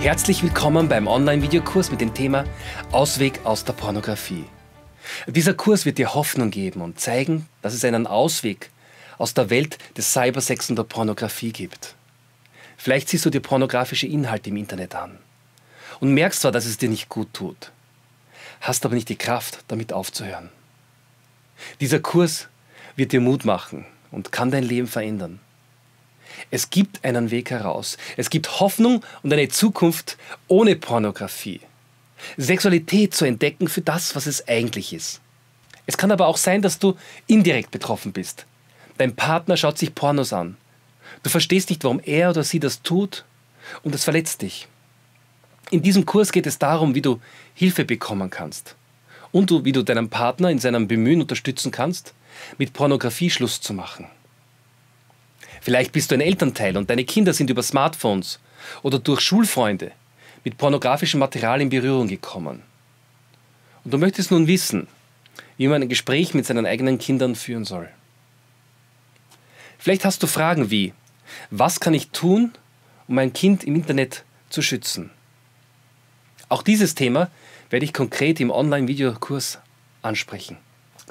Herzlich willkommen beim Online-Videokurs mit dem Thema Ausweg aus der Pornografie. Dieser Kurs wird dir Hoffnung geben und zeigen, dass es einen Ausweg aus der Welt des Cybersex und der Pornografie gibt. Vielleicht siehst du dir pornografische Inhalte im Internet an und merkst zwar, dass es dir nicht gut tut, hast aber nicht die Kraft, damit aufzuhören. Dieser Kurs wird dir Mut machen und kann dein Leben verändern. Es gibt einen Weg heraus. Es gibt Hoffnung und eine Zukunft ohne Pornografie. Sexualität zu entdecken für das, was es eigentlich ist. Es kann aber auch sein, dass du indirekt betroffen bist. Dein Partner schaut sich Pornos an. Du verstehst nicht, warum er oder sie das tut und es verletzt dich. In diesem Kurs geht es darum, wie du Hilfe bekommen kannst und wie du deinen Partner in seinem Bemühen unterstützen kannst, mit Pornografie Schluss zu machen. Vielleicht bist du ein Elternteil und deine Kinder sind über Smartphones oder durch Schulfreunde mit pornografischem Material in Berührung gekommen. Und du möchtest nun wissen, wie man ein Gespräch mit seinen eigenen Kindern führen soll. Vielleicht hast du Fragen wie, was kann ich tun, um mein Kind im Internet zu schützen? Auch dieses Thema werde ich konkret im Online-Videokurs ansprechen.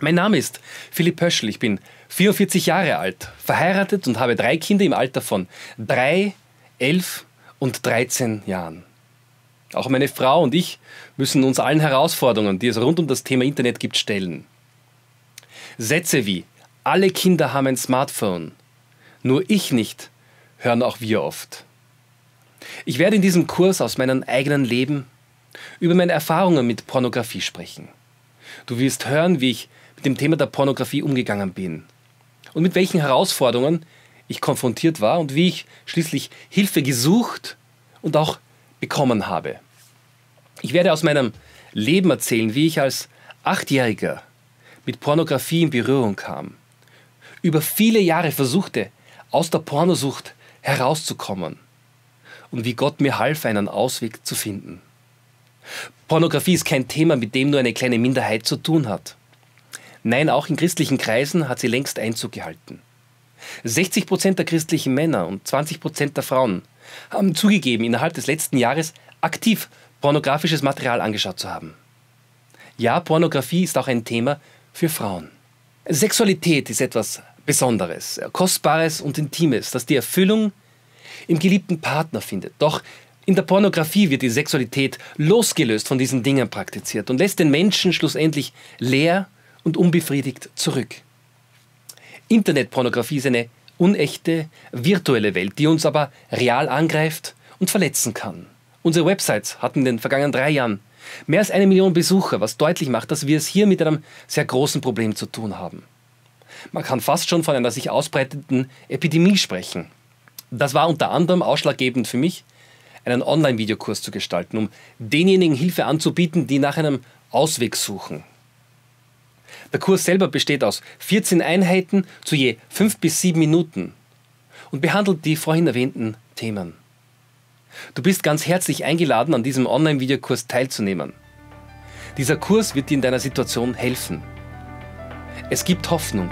Mein Name ist Philipp Pöschl, ich bin 44 Jahre alt, verheiratet und habe drei Kinder im Alter von 3, 11 und 13 Jahren. Auch meine Frau und ich müssen uns allen Herausforderungen, die es rund um das Thema Internet gibt, stellen. Sätze wie alle Kinder haben ein Smartphone, nur ich nicht, hören auch wir oft. Ich werde in diesem Kurs aus meinem eigenen Leben über meine Erfahrungen mit Pornografie sprechen. Du wirst hören, wie ich mit dem Thema der Pornografie umgegangen bin und mit welchen Herausforderungen ich konfrontiert war und wie ich schließlich Hilfe gesucht und auch bekommen habe. Ich werde aus meinem Leben erzählen, wie ich als Achtjähriger mit Pornografie in Berührung kam, über viele Jahre versuchte, aus der Pornosucht herauszukommen und wie Gott mir half, einen Ausweg zu finden. Pornografie ist kein Thema, mit dem nur eine kleine Minderheit zu tun hat. Nein, auch in christlichen Kreisen hat sie längst Einzug gehalten. 60 Prozent der christlichen Männer und 20 Prozent der Frauen haben zugegeben, innerhalb des letzten Jahres aktiv pornografisches Material angeschaut zu haben. Ja, Pornografie ist auch ein Thema für Frauen. Sexualität ist etwas Besonderes, Kostbares und Intimes, das die Erfüllung im geliebten Partner findet. Doch in der Pornografie wird die Sexualität losgelöst von diesen Dingen praktiziert und lässt den Menschen schlussendlich leer und unbefriedigt zurück. Internetpornografie ist eine unechte, virtuelle Welt, die uns aber real angreift und verletzen kann. Unsere Websites hatten in den vergangenen drei Jahren mehr als eine Million Besucher, was deutlich macht, dass wir es hier mit einem sehr großen Problem zu tun haben. Man kann fast schon von einer sich ausbreitenden Epidemie sprechen. Das war unter anderem ausschlaggebend für mich, einen Online-Videokurs zu gestalten, um denjenigen Hilfe anzubieten, die nach einem Ausweg suchen. Der Kurs selber besteht aus 14 Einheiten zu je 5 bis 7 Minuten und behandelt die vorhin erwähnten Themen. Du bist ganz herzlich eingeladen, an diesem Online-Videokurs teilzunehmen. Dieser Kurs wird dir in deiner Situation helfen. Es gibt Hoffnung.